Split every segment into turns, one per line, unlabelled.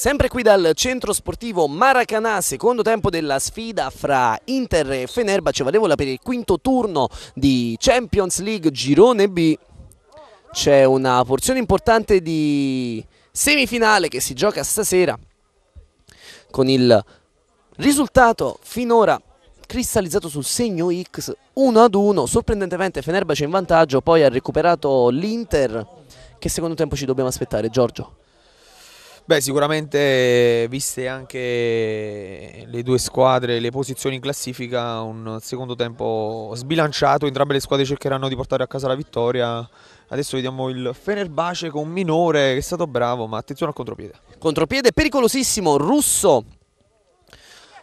Sempre qui dal centro sportivo Maracanà, secondo tempo della sfida fra Inter e Fenerbace, valevole per il quinto turno di Champions League Girone B. C'è una porzione importante di semifinale che si gioca stasera con il risultato finora cristallizzato sul segno X 1 1 sorprendentemente Fenerbace in vantaggio poi ha recuperato l'Inter che secondo tempo ci dobbiamo aspettare Giorgio
Beh, sicuramente, viste anche le due squadre, le posizioni in classifica, un secondo tempo sbilanciato, entrambe le squadre cercheranno di portare a casa la vittoria. Adesso vediamo il Fenerbace con Minore, che è stato bravo, ma attenzione al contropiede. Contropiede pericolosissimo, Russo.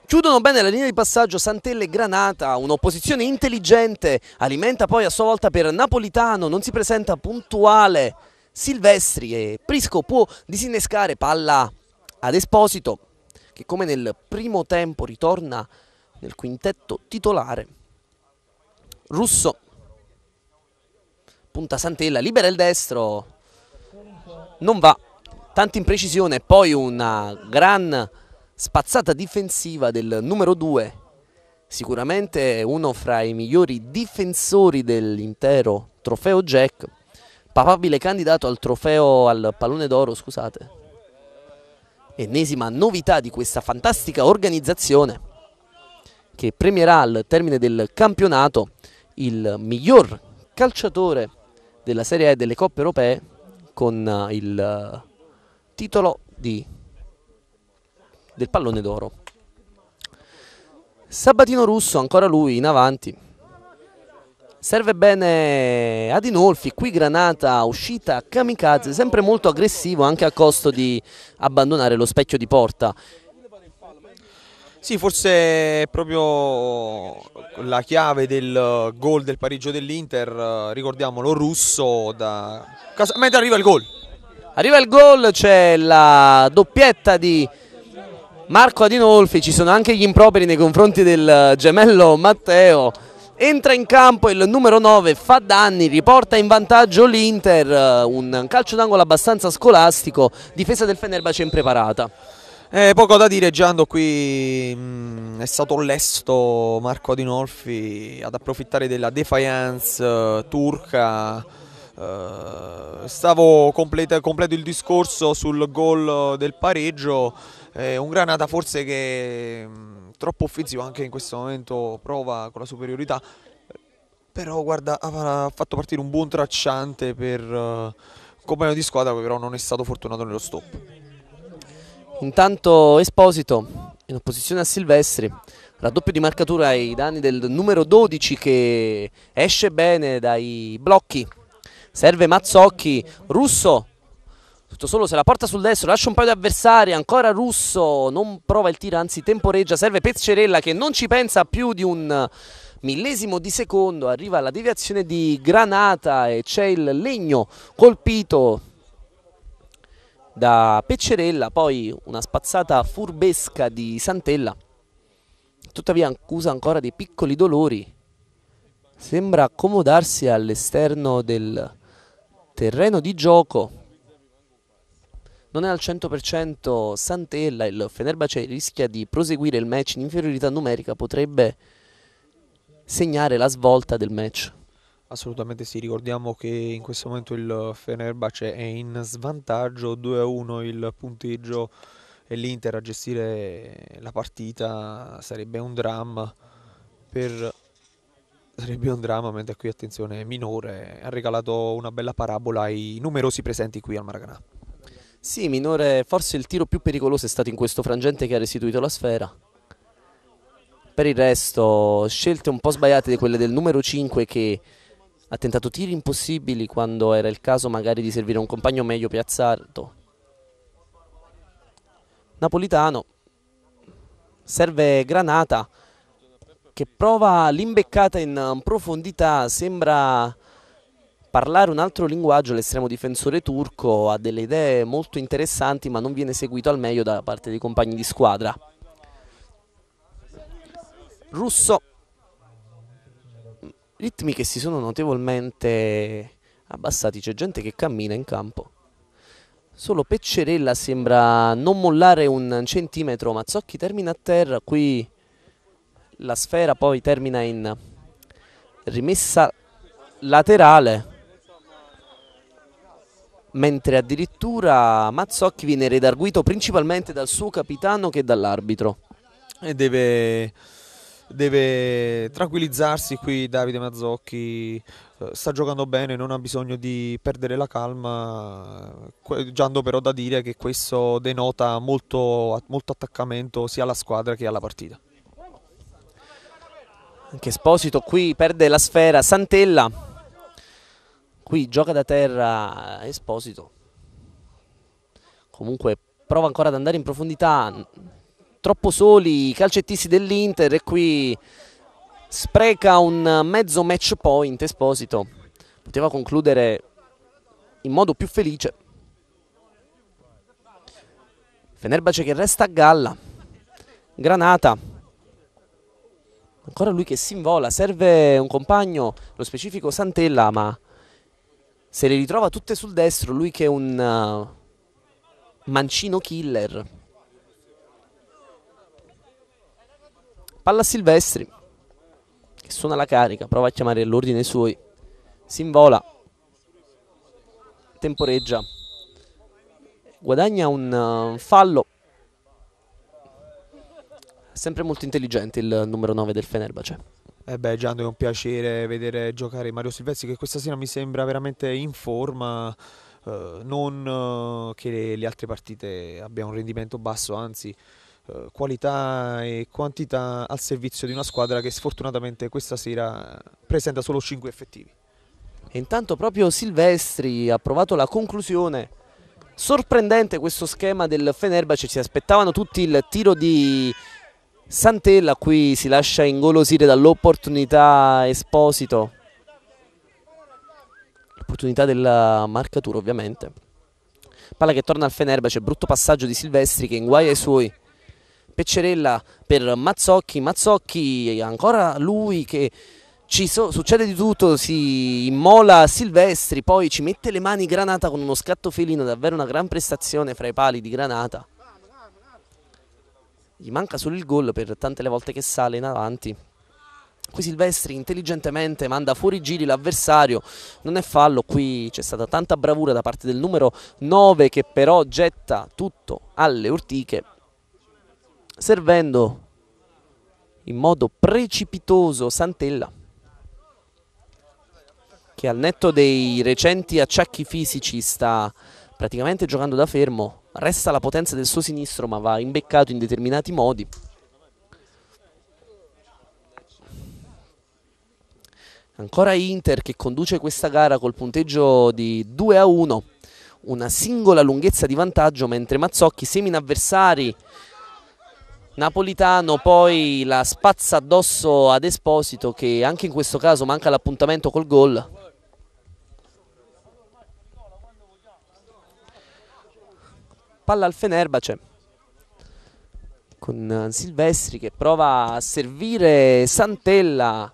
Chiudono bene la linea di passaggio Santelle e Granata, un'opposizione intelligente, alimenta poi a sua volta per Napolitano, non si presenta puntuale. Silvestri e Prisco può disinnescare palla ad Esposito che come nel primo tempo ritorna nel quintetto titolare. Russo punta Santella, libera il destro, non va, tanta imprecisione, poi una gran spazzata difensiva del numero 2, sicuramente uno fra i migliori difensori dell'intero trofeo Jack papabile candidato al trofeo al pallone d'oro, scusate. Ennesima novità di questa fantastica organizzazione che premierà al termine del campionato il miglior calciatore della Serie A e delle Coppe Europee con eh, il eh, titolo di, del pallone d'oro. Sabatino Russo, ancora lui in avanti, Serve bene ad Inolfi, qui Granata uscita kamikaze, sempre molto aggressivo anche a costo di abbandonare lo specchio di porta.
Sì, forse proprio la chiave del gol del pareggio dell'Inter, ricordiamolo, russo, da... mentre arriva il gol. Arriva il gol,
c'è la doppietta
di Marco Adinolfi, ci
sono anche gli improperi nei confronti del gemello Matteo. Entra in campo il numero 9, fa danni, riporta in vantaggio l'Inter, un calcio d'angolo abbastanza
scolastico, difesa del Fenerbahce impreparata. Eh, poco da dire Giando, qui mh, mm, è stato lesto Marco Adinolfi ad approfittare della defiance eh, turca. Eh, stavo completa, completo il discorso sul gol del pareggio, eh, un granata forse che... Mh, mm, troppo offensivo anche in questo momento prova con la superiorità però guarda ha fatto partire un buon tracciante per uh, compagno di squadra che però non è stato fortunato nello stop
intanto Esposito in opposizione a Silvestri raddoppio di marcatura ai danni del numero 12 che esce bene dai blocchi serve Mazzocchi Russo tutto solo se la porta sul destro, lascia un paio di avversari, ancora Russo, non prova il tiro, anzi temporeggia, serve Pezzerella che non ci pensa più di un millesimo di secondo, arriva la deviazione di Granata e c'è il legno colpito da Peccerella, poi una spazzata furbesca di Santella, tuttavia accusa ancora dei piccoli dolori, sembra accomodarsi all'esterno del terreno di gioco non è al 100% Santella, il Fenerbahce rischia di proseguire il match in inferiorità numerica, potrebbe segnare la svolta del match.
Assolutamente sì, ricordiamo che in questo momento il Fenerbahce è in svantaggio 2-1 il punteggio e l'Inter a gestire la partita sarebbe un dramma per sarebbe un dramma, mentre qui attenzione minore, ha regalato una bella parabola ai numerosi presenti qui al Maracanã. Sì, minore, forse il tiro più pericoloso è stato in questo frangente che ha restituito la sfera.
Per il resto, scelte un po' sbagliate di quelle del numero 5 che ha tentato tiri impossibili quando era il caso magari di servire un compagno meglio piazzato. Napolitano serve Granata che prova l'imbeccata in profondità, sembra parlare un altro linguaggio, l'estremo difensore turco ha delle idee molto interessanti ma non viene seguito al meglio da parte dei compagni di squadra. Russo, ritmi che si sono notevolmente abbassati, c'è gente che cammina in campo. Solo Peccerella sembra non mollare un centimetro, Mazzocchi termina a terra, qui la sfera poi termina in rimessa laterale mentre addirittura Mazzocchi viene redarguito principalmente dal suo capitano che dall'arbitro.
E deve, deve, tranquillizzarsi qui Davide Mazzocchi, eh, sta giocando bene, non ha bisogno di perdere la calma, giando però da dire che questo denota molto, molto attaccamento sia alla squadra che alla partita. Anche Esposito qui perde la sfera,
Santella Qui gioca da terra Esposito. Comunque prova ancora ad andare in profondità. Troppo soli i calcettisti dell'Inter e qui spreca un mezzo match point Esposito. Poteva concludere in modo più felice. Fenerbace che resta a galla. Granata. Ancora lui che si invola. Serve un compagno, lo specifico Santella, ma se le ritrova tutte sul destro, lui che è un uh, mancino killer. Palla a Silvestri, che suona la carica, prova a chiamare l'ordine suoi, si invola, temporeggia, guadagna un uh, fallo. Sempre molto intelligente il numero 9 del Fenerbahce.
Eh beh, Giando è un piacere vedere giocare Mario Silvestri che questa sera mi sembra veramente in forma, eh, non eh, che le, le, altre partite abbia un rendimento basso, anzi eh, qualità e quantità al servizio di una squadra che sfortunatamente questa sera presenta solo 5 effettivi. E intanto proprio Silvestri ha provato la conclusione.
Sorprendente questo schema del Fenerbahce, si aspettavano tutti il tiro di Santella qui si lascia ingolosire dall'opportunità Esposito. L'opportunità della marcatura ovviamente. Palla che torna al Fenerba c'è brutto passaggio di Silvestri che inguaia i suoi. Peccerella per Mazzocchi, Mazzocchi ancora lui che ci so, succede di tutto, si immola Silvestri, poi ci mette le mani Granata con uno scatto felino, davvero una gran prestazione fra i pali di Granata. Gli manca solo il gol per tante le volte che sale in avanti. Qui Silvestri intelligentemente manda fuori giri l'avversario, non è fallo, qui c'è stata tanta bravura da parte del numero 9 che però getta tutto alle urtiche, servendo in modo precipitoso Santella che al netto dei recenti acciacchi fisici sta praticamente giocando da fermo, resta la potenza del suo sinistro ma va imbeccato in determinati modi. Ancora Inter che conduce questa gara col punteggio di 2 a 1, una singola lunghezza di vantaggio mentre Mazzocchi semina avversari. Napolitano poi la spazza addosso ad Esposito che anche in questo caso manca l'appuntamento col gol. palla al Fenerbace cioè, con eh, Silvestri che prova a servire Santella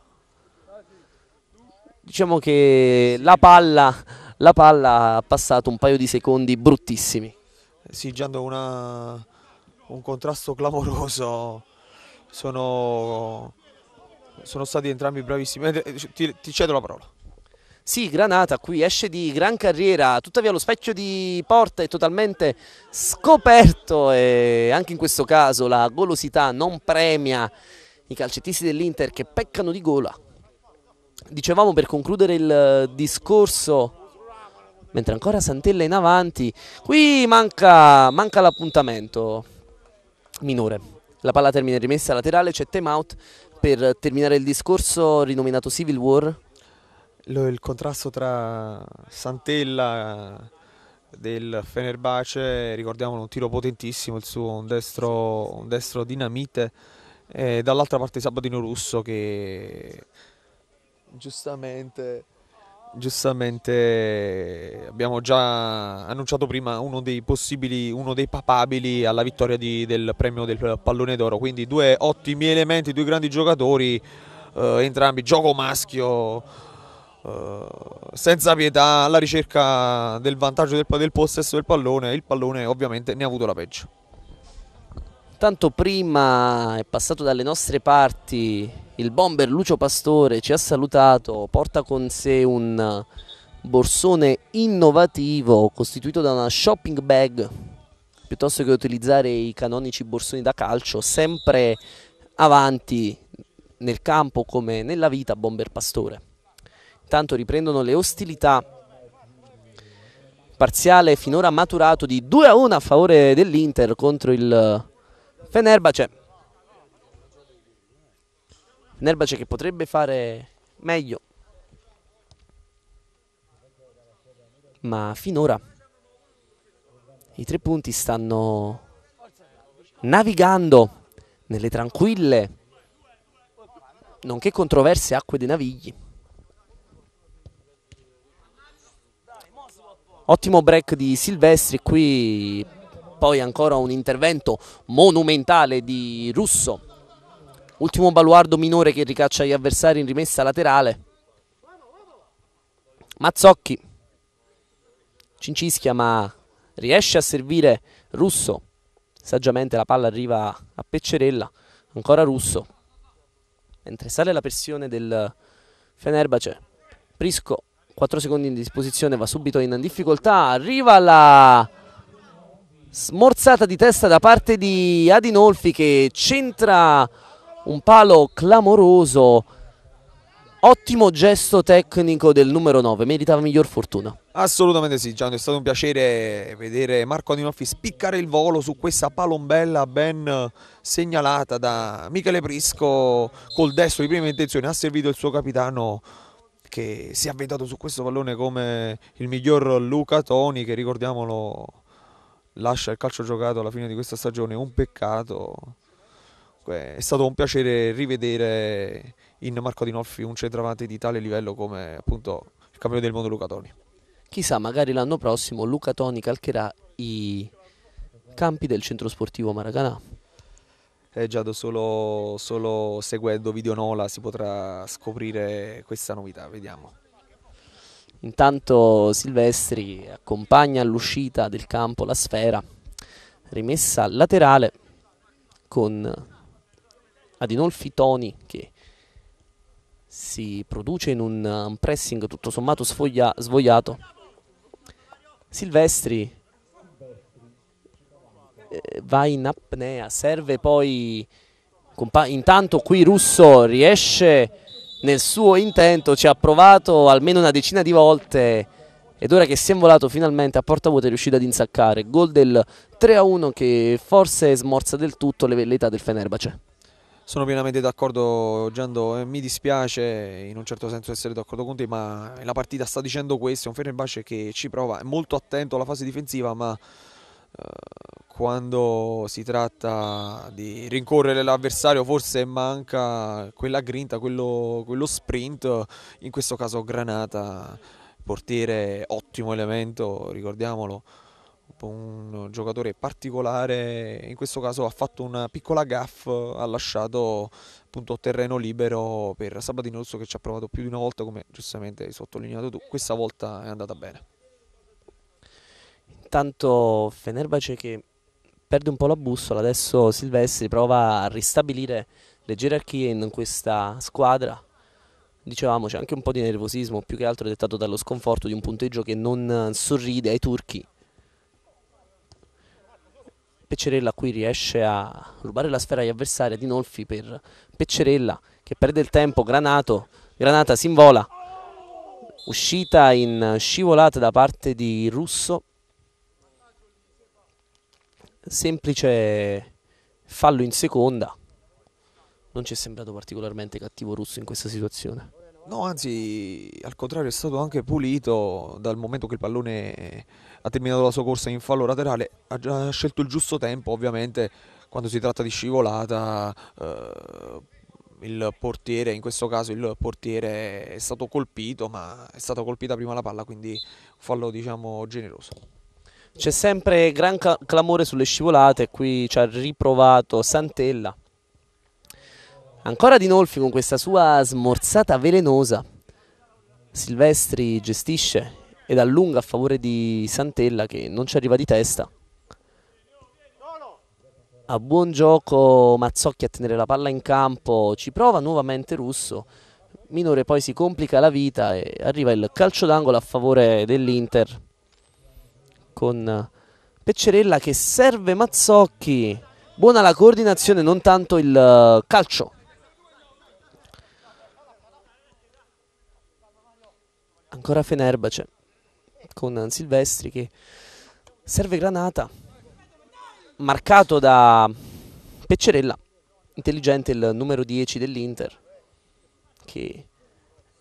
diciamo che la palla, la palla, ha passato un paio di secondi bruttissimi
sì Giando una, un contrasto clamoroso sono, sono stati entrambi bravissimi eh, ti, ti cedo la parola
sì, Granata qui esce di gran carriera, tuttavia lo specchio di porta è totalmente scoperto e anche in questo caso la golosità non premia i calcettisti dell'Inter che peccano di gola. Dicevamo per concludere il discorso mentre ancora Santella in avanti. Qui manca, manca l'appuntamento minore. La palla termina rimessa laterale, c'è time out per terminare il discorso rinominato Civil War
lo, il contrasto tra Santella del Fenerbace, ricordiamolo un tiro potentissimo, il suo un destro, un destro dinamite, e dall'altra parte Sabatino Russo che giustamente giustamente abbiamo già annunciato prima uno dei possibili, uno dei papabili alla vittoria di, del premio del pallone d'oro. Quindi due ottimi elementi, due grandi giocatori, eh, entrambi gioco maschio eh, senza pietà alla ricerca del vantaggio del, del possesso del pallone e il pallone ovviamente ne ha avuto la peggio.
Tanto prima è passato dalle nostre parti il bomber Lucio Pastore, ci ha salutato, porta con sé un borsone innovativo costituito da una shopping bag piuttosto che utilizzare i canonici borsoni da calcio, sempre avanti nel campo come nella vita bomber Pastore. Tanto riprendono le ostilità. Parziale finora maturato di 2 a 1 a favore dell'Inter contro il Fenerbahce. Fenerbahce che potrebbe fare meglio. Ma finora i tre punti stanno navigando nelle tranquille, nonché controverse acque dei Navigli. Ottimo break di Silvestri, qui poi ancora un intervento monumentale di Russo. Ultimo baluardo minore che ricaccia gli avversari in rimessa laterale. Mazzocchi. Cincischia ma riesce a servire Russo. Saggiamente la palla arriva a Peccerella. Ancora Russo. Mentre sale la pressione del Fenerbace. Prisco 4 secondi in disposizione, va subito in difficoltà, arriva la smorzata di testa da parte di Adinolfi che centra un palo clamoroso. Ottimo gesto tecnico del numero 9, meritava miglior fortuna.
Assolutamente sì, Gianni, è stato un piacere vedere Marco Adinolfi spiccare il volo su questa palombella ben segnalata da Michele Prisco col destro di prima intenzione, ha servito il suo capitano che si è avventato su questo pallone come il miglior Luca Toni che ricordiamolo lascia il calcio giocato alla fine di questa stagione, un peccato. È stato un piacere rivedere in Marco Di Nolfi un centravanti di tale livello come appunto il campione del mondo Luca Toni.
Chissà, magari l'anno prossimo Luca Toni calcherà i campi del centro sportivo Maracanà
eh, già solo, solo seguendo Video Nola si potrà scoprire questa novità, vediamo.
Intanto Silvestri accompagna all'uscita del campo la sfera, rimessa laterale con Adinolfi Toni che si produce in un pressing tutto sommato svogliato. Silvestri va in apnea, serve poi, intanto qui Russo riesce nel suo intento, ci ha provato almeno una decina di volte ed ora che si è volato finalmente a porta vuota è riuscito ad insaccare, gol del 3-1 che forse smorza del tutto le velleità del Fenerbahce.
Sono pienamente d'accordo Giando, mi dispiace in un certo senso essere d'accordo con te, ma la partita sta dicendo questo, è un Fenerbahce che ci prova, è molto attento alla fase difensiva, ma eh, quando si tratta di rincorrere l'avversario forse manca quella grinta, quello, quello sprint, in questo caso Granata, portiere ottimo elemento, ricordiamolo, un giocatore particolare, in questo caso ha fatto una piccola gaff, ha lasciato appunto terreno libero per Sabatino Russo che ci ha provato più di una volta, come giustamente hai sottolineato tu, questa volta è andata bene. Intanto
Fenerbace che perde un po' la bussola. Adesso Silvestri prova a ristabilire le gerarchie in questa squadra. Dicevamo c'è anche un po' di nervosismo, più che altro dettato dallo sconforto di un punteggio che non eh, sorride ai turchi. Peccerella qui riesce a rubare la sfera agli avversari di Nolfi per Peccerella che perde il tempo, Granato, Granata si invola, uscita in scivolata da parte di Russo semplice fallo in seconda.
Non ci è sembrato particolarmente cattivo
Russo in questa situazione.
No, anzi, al contrario, è stato anche pulito dal momento che il pallone ha terminato la sua corsa in fallo laterale. Ha, già scelto il giusto tempo, ovviamente, quando si tratta di scivolata. Eh, il portiere, in questo caso il portiere è stato colpito, ma è stata colpita prima la palla, quindi fallo diciamo generoso.
C'è sempre gran clamore sulle scivolate, qui ci ha riprovato Santella. Ancora Dinolfi con questa sua smorzata velenosa. Silvestri gestisce ed allunga a favore di Santella che non ci arriva di testa. A buon gioco Mazzocchi a tenere la palla in campo, ci prova nuovamente Russo. Minore poi si complica la vita e arriva il calcio d'angolo a favore dell'Inter con Peccerella che serve Mazzocchi. Buona la coordinazione, non tanto il eh, calcio. Ancora Fenerbace con Silvestri che serve Granata. Marcato da Peccerella. Intelligente il numero 10 dell'Inter che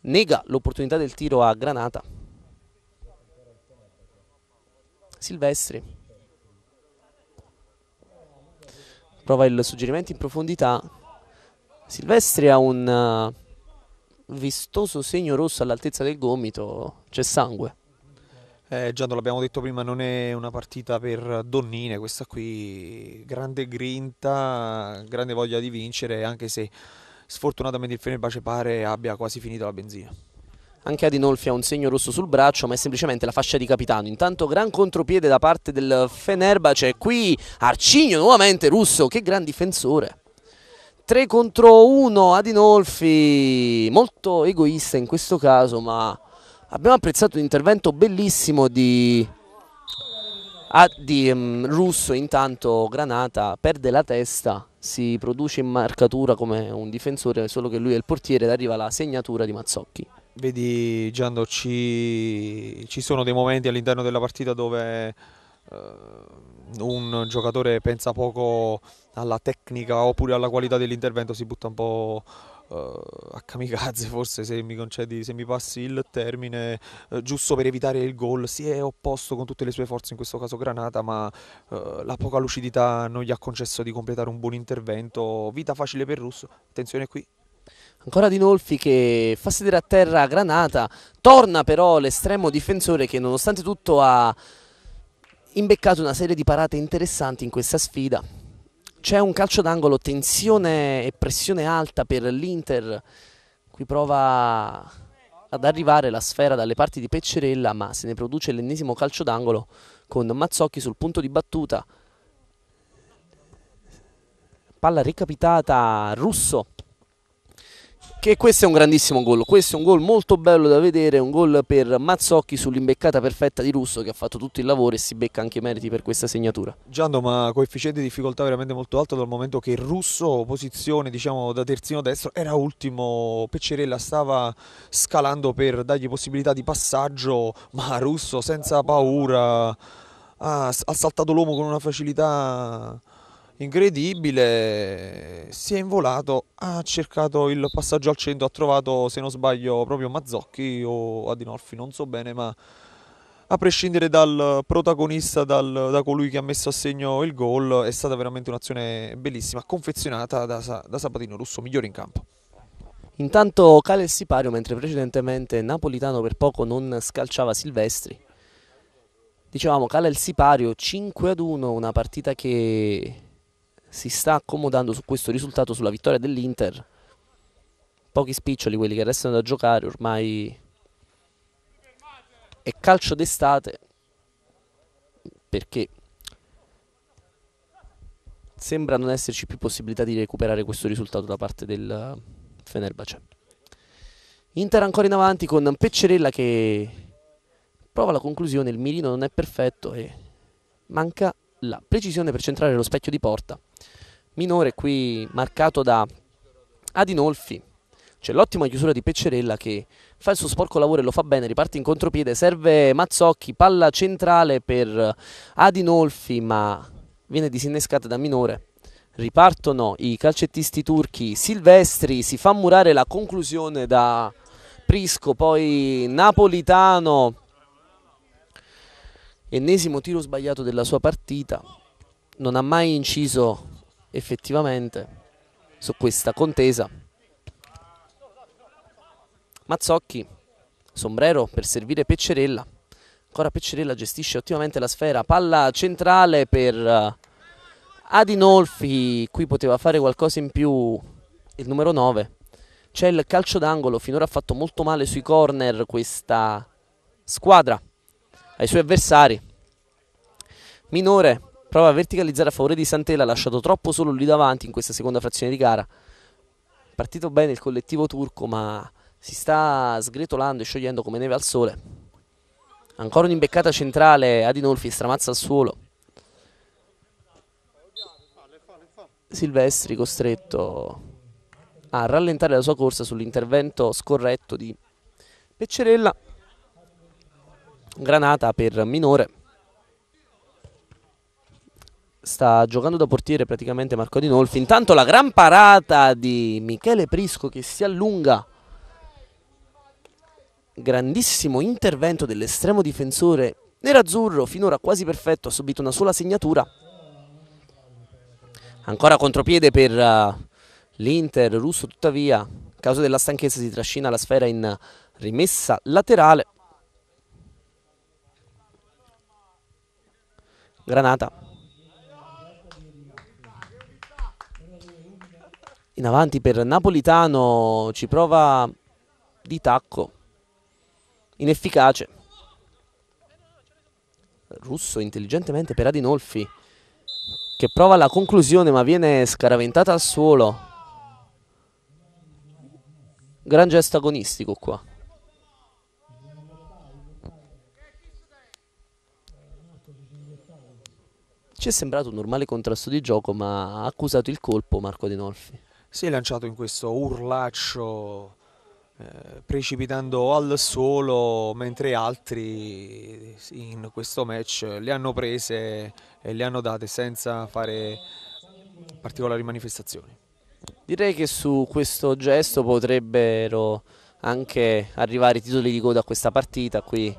nega l'opportunità del tiro a Granata. Silvestri. Prova il suggerimento in profondità. Silvestri ha un uh, vistoso segno rosso all'altezza del gomito, c'è sangue.
Eh, Giando, l'abbiamo detto prima, non è una partita per donnine, questa qui grande grinta, grande voglia di vincere, anche se sfortunatamente il Fenerbahce pare abbia quasi finito la benzina.
Anche Adinolfi ha un segno rosso sul braccio, ma è semplicemente la fascia di capitano. Intanto gran contropiede da parte del Fenerbace. Qui Arcigno nuovamente russo, che gran difensore. 3 contro 1 Adinolfi, molto egoista in questo caso, ma abbiamo apprezzato un intervento bellissimo di, ah, di um, Russo. Intanto Granata perde la testa, si produce in marcatura come un difensore, solo che lui è il portiere ed arriva la segnatura di Mazzocchi
vedi Giando, ci, ci sono dei momenti all'interno della partita dove eh, un giocatore pensa poco alla tecnica oppure alla qualità dell'intervento, si butta un po' eh, a kamikaze forse se mi concedi, se mi passi il termine, eh, giusto per evitare il gol, si è opposto con tutte le sue forze, in questo caso Granata, ma la poca lucidità non gli ha concesso di completare un buon intervento, vita facile per Russo, attenzione qui, Ancora Dinolfi che fa sedere a terra Granata,
torna però l'estremo difensore che nonostante tutto ha imbeccato una serie di parate interessanti in questa sfida. C'è un calcio d'angolo, tensione e pressione alta per l'Inter, qui prova ad arrivare la sfera dalle parti di Peccerella ma se ne produce l'ennesimo calcio d'angolo con Mazzocchi sul punto di battuta. Palla recapitata, Russo che questo è un grandissimo gol, questo è un gol molto bello da vedere, un gol per Mazzocchi sull'imbeccata perfetta di Russo che ha fatto tutto il lavoro e si becca anche i meriti per questa segnatura.
Giando, ma coefficiente di difficoltà veramente molto alto dal momento che Russo, posizione diciamo da terzino destro, era ultimo, Peccerella stava scalando per dargli possibilità di passaggio, ma Russo senza paura ha saltato l'uomo con una facilità incredibile, si è involato, ha cercato il passaggio al centro, ha trovato se non sbaglio proprio Mazzocchi o Adinolfi, non so bene, ma a prescindere dal protagonista, dal, da colui che ha messo a segno il gol, è stata veramente un'azione bellissima, confezionata da, da Sabatino Russo, migliore in campo.
Intanto cala il sipario mentre precedentemente Napolitano per poco non scalciava Silvestri. Dicevamo cala il sipario 5 ad 1, una partita che si sta accomodando su questo risultato, sulla vittoria dell'Inter. Pochi spiccioli quelli che restano da giocare, ormai è calcio d'estate perché sembra non esserci più possibilità di recuperare questo risultato da parte del Fenerbahce. Inter ancora in avanti con Peccerella che prova la conclusione, il mirino non è perfetto e manca la precisione per centrare lo specchio di porta minore qui marcato da Adinolfi. C'è l'ottima chiusura di Peccerella che fa il suo sporco lavoro e lo fa bene, riparte in contropiede, serve Mazzocchi, palla centrale per Adinolfi ma viene disinnescata da minore. Ripartono i calcettisti turchi, Silvestri si fa murare la conclusione da Prisco, poi Napolitano, ennesimo tiro sbagliato della sua partita, non ha mai inciso effettivamente su questa contesa. Mazzocchi, sombrero per servire Peccerella. Ancora Peccerella gestisce ottimamente la sfera. Palla centrale per eh, Adinolfi. Qui poteva fare qualcosa in più il numero 9. C'è il calcio d'angolo. Finora ha fatto molto male sui corner questa squadra ai suoi avversari. Minore prova a verticalizzare a favore di Santella, lasciato troppo solo lì davanti in questa seconda frazione di gara. Partito bene il collettivo turco, ma si sta sgretolando e sciogliendo come neve al sole. Ancora un'imbeccata centrale, Adinolfi stramazza al suolo. Silvestri costretto a rallentare la sua corsa sull'intervento scorretto di Peccerella. Granata per minore sta giocando da portiere praticamente Marco Di Nolfi. Intanto la gran parata di Michele Prisco che si allunga. Grandissimo intervento dell'estremo difensore nerazzurro, finora quasi perfetto, ha subito una sola segnatura. Ancora contropiede per uh, l'Inter russo, tuttavia, a causa della stanchezza si trascina la sfera in rimessa laterale. Granata in avanti per Napolitano ci prova di tacco inefficace Russo intelligentemente per Adinolfi che prova la conclusione ma viene scaraventata al suolo gran gesto agonistico qua ci è sembrato un normale contrasto di gioco ma ha accusato il colpo Marco Adinolfi
si è lanciato in questo urlaccio eh, precipitando al suolo mentre altri in questo match le hanno prese e le hanno date senza fare particolari manifestazioni.
Direi che su questo gesto potrebbero anche arrivare i titoli di coda a questa partita. Qui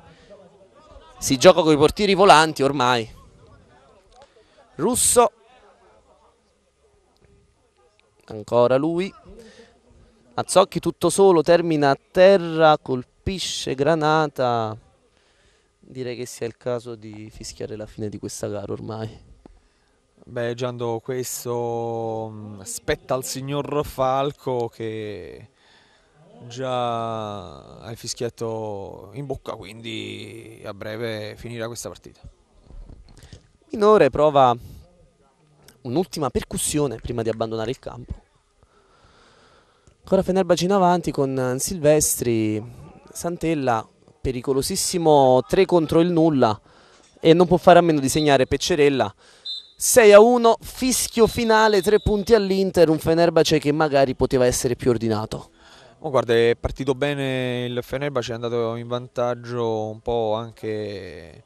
si gioca con i portieri volanti ormai. Russo ancora lui Azzocchi tutto solo termina a terra colpisce
Granata direi che sia il caso di fischiare la fine di questa gara ormai Beh Giando questo mm, spetta al signor Falco che già ha il fischietto in bocca quindi a breve finirà questa partita
Minore prova un'ultima percussione prima di abbandonare il campo. Ancora Fenerbahce in avanti con eh, Silvestri, Santella, pericolosissimo 3 contro il nulla e non può fare a meno di segnare Peccerella. 6 a 1, fischio finale, 3 punti all'Inter, un Fenerbahce che magari poteva essere più ordinato.
Oh, guarda, è partito bene il Fenerbahce, è andato in vantaggio un po' anche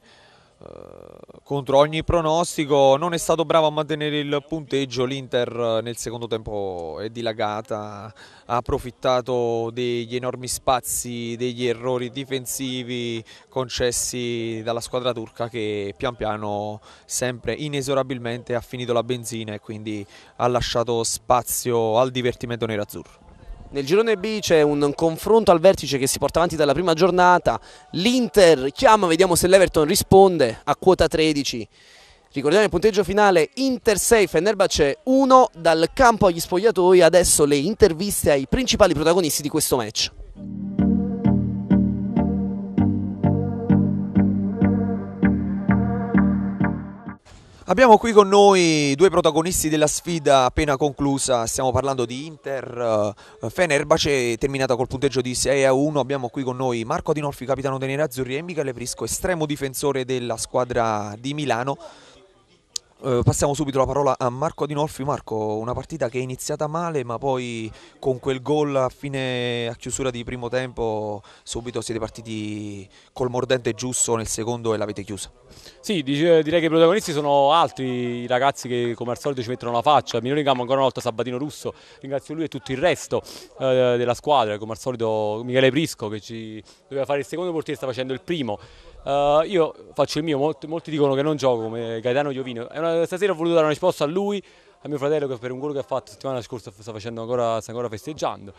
eh, contro ogni pronostico non è stato bravo a mantenere il punteggio l'Inter eh, nel secondo tempo è dilagata ha approfittato degli enormi spazi degli errori difensivi concessi dalla squadra turca che pian piano sempre inesorabilmente ha finito la benzina e quindi ha lasciato spazio al divertimento nerazzurro
nel girone B c'è un confronto al vertice che si porta avanti dalla prima giornata. L'Inter chiama, vediamo se l'Everton risponde a quota 13. Ricordiamo il punteggio finale Inter 6 Fenerbahce 1 dal campo agli spogliatoi. Adesso le interviste ai principali protagonisti di questo match.
Abbiamo qui con noi due protagonisti della sfida appena conclusa, stiamo parlando di Inter eh, Fenerbace terminata col punteggio di 6 a 1, abbiamo qui con noi Marco Adinolfi capitano dei Nerazzurri e Michele Prisco estremo difensore della squadra di Milano. Eh, passiamo subito la parola a Marco Di Nolfi. Marco, una partita che è iniziata male, ma poi con quel gol a, fine, a chiusura di primo tempo, subito siete partiti col mordente giusto nel secondo e l'avete chiusa.
Sì, direi che i protagonisti sono altri, i ragazzi che come al solito ci mettono la faccia. Minore in ancora una volta Sabatino Russo, ringrazio lui e tutto il resto eh, della squadra, come al solito Michele Prisco che ci doveva fare il secondo portiere, sta facendo il primo. Uh, io faccio il mio, molti, molti, dicono che non gioco come Gaetano Giovino. Una, stasera ho voluto dare una risposta a lui, a mio fratello che per un gol che ha fatto la settimana scorsa sta, ancora, sta ancora festeggiando.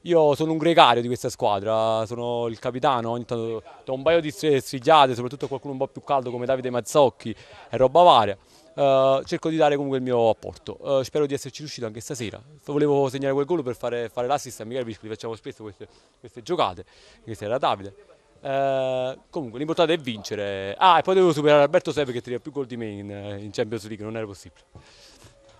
Io sono un gregario di questa squadra, sono il capitano, ogni tanto do un paio di sfigliate, soprattutto qualcuno un po' più caldo come Davide Mazzocchi e roba varia. Uh, cerco di dare comunque il mio apporto. Uh, spero di esserci riuscito anche stasera. Volevo segnare quel gol per fare, fare l'assist a Michele li facciamo spesso queste, queste giocate. Questa era Davide. Eh, comunque l'importante è vincere. Ah, e poi devo superare Alberto Seve che tira più gol di me in, in Champions League, non era possibile.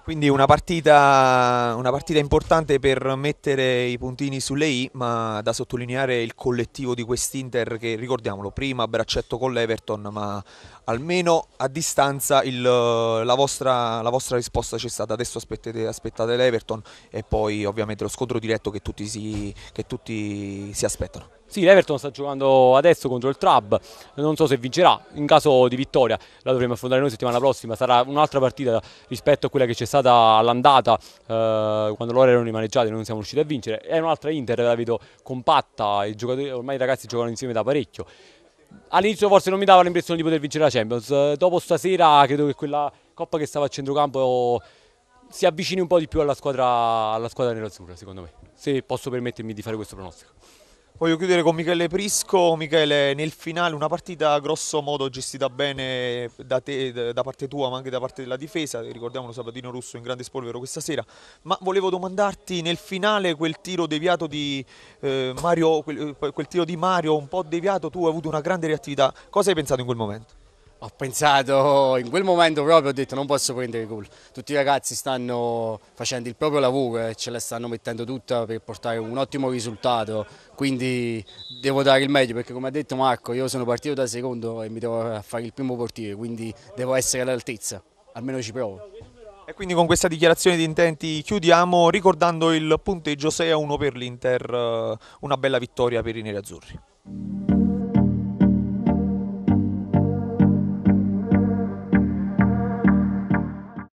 Quindi una partita, una partita, importante per mettere i puntini sulle i, ma da sottolineare il collettivo di quest'Inter che, ricordiamolo, prima braccetto con l'Everton, ma almeno a distanza il, la, vostra, la, vostra, risposta c'è stata. Adesso aspettate, aspettate l'Everton e poi ovviamente lo scontro diretto che tutti si, che tutti si aspettano.
Sì, l'Everton sta giocando adesso contro il Trab, non so se vincerà, in caso di vittoria la dovremo affrontare noi settimana prossima, sarà un'altra partita rispetto a quella che c'è stata all'andata eh, quando loro erano rimaneggiati e non siamo riusciti a vincere, è un'altra Inter, la vedo compatta, ormai i ragazzi giocano insieme da parecchio. All'inizio forse non mi dava l'impressione di poter vincere la Champions, dopo stasera credo che quella coppa che stava a centrocampo si avvicini un po' di più alla squadra, alla squadra nerazzurra secondo me, se posso permettermi di fare questo pronostico.
Voglio chiudere con Michele Prisco. Michele, nel finale una partita grosso modo gestita bene da, te, da parte tua ma anche da parte della difesa, Ricordiamo lo Sabatino Russo in grande spolvero questa sera, ma volevo domandarti nel finale quel tiro deviato di eh, Mario, quel, eh, quel tiro di Mario un po' deviato, tu hai avuto una grande reattività, cosa hai pensato in quel momento? ho pensato, oh, in quel momento proprio
ho detto non posso prendere gol. Tutti i ragazzi stanno facendo il proprio lavoro e ce la stanno mettendo tutta per portare un ottimo risultato, quindi devo dare il meglio perché come ha detto Marco io sono partito da secondo e mi devo fare il primo portiere, quindi devo essere all'altezza,
almeno ci provo.
E quindi con questa dichiarazione di intenti chiudiamo ricordando il punteggio 6 a 1 per l'Inter, eh, una bella vittoria per i nerazzurri.